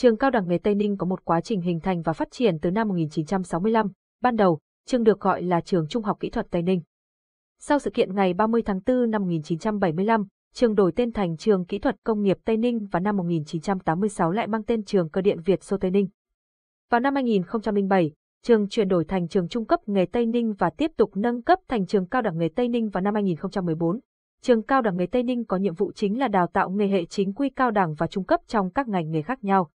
Trường cao đẳng nghề Tây Ninh có một quá trình hình thành và phát triển từ năm 1965, ban đầu, trường được gọi là trường Trung học Kỹ thuật Tây Ninh. Sau sự kiện ngày 30 tháng 4 năm 1975, trường đổi tên thành Trường Kỹ thuật Công nghiệp Tây Ninh và năm 1986 lại mang tên Trường Cơ điện Việt Xô Tây Ninh. Vào năm 2007, trường chuyển đổi thành Trường Trung cấp nghề Tây Ninh và tiếp tục nâng cấp thành Trường Cao đẳng nghề Tây Ninh vào năm 2014. Trường Cao đẳng nghề Tây Ninh có nhiệm vụ chính là đào tạo nghề hệ chính quy cao đẳng và trung cấp trong các ngành nghề khác nhau.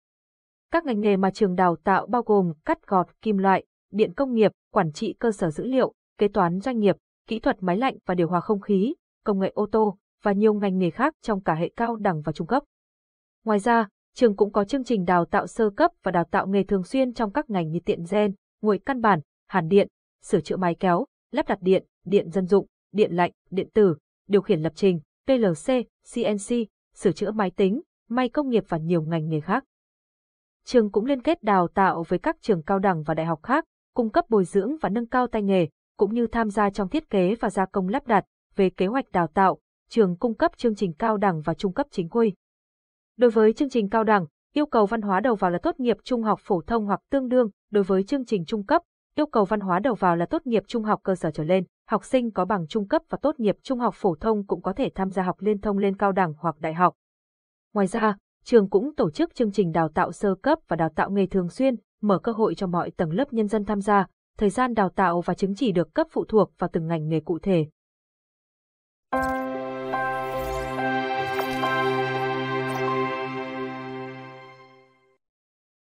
Các ngành nghề mà trường đào tạo bao gồm cắt gọt kim loại, điện công nghiệp, quản trị cơ sở dữ liệu, kế toán doanh nghiệp, kỹ thuật máy lạnh và điều hòa không khí, công nghệ ô tô và nhiều ngành nghề khác trong cả hệ cao đẳng và trung cấp. Ngoài ra, trường cũng có chương trình đào tạo sơ cấp và đào tạo nghề thường xuyên trong các ngành như tiện gen, nguội căn bản, hàn điện, sửa chữa máy kéo, lắp đặt điện, điện dân dụng, điện lạnh, điện tử, điều khiển lập trình, PLC, CNC, sửa chữa máy tính, may công nghiệp và nhiều ngành nghề khác trường cũng liên kết đào tạo với các trường cao đẳng và đại học khác, cung cấp bồi dưỡng và nâng cao tay nghề, cũng như tham gia trong thiết kế và gia công lắp đặt, về kế hoạch đào tạo, trường cung cấp chương trình cao đẳng và trung cấp chính quy. Đối với chương trình cao đẳng, yêu cầu văn hóa đầu vào là tốt nghiệp trung học phổ thông hoặc tương đương, đối với chương trình trung cấp, yêu cầu văn hóa đầu vào là tốt nghiệp trung học cơ sở trở lên, học sinh có bằng trung cấp và tốt nghiệp trung học phổ thông cũng có thể tham gia học liên thông lên cao đẳng hoặc đại học. Ngoài ra, trường cũng tổ chức chương trình đào tạo sơ cấp và đào tạo nghề thường xuyên, mở cơ hội cho mọi tầng lớp nhân dân tham gia. Thời gian đào tạo và chứng chỉ được cấp phụ thuộc vào từng ngành nghề cụ thể.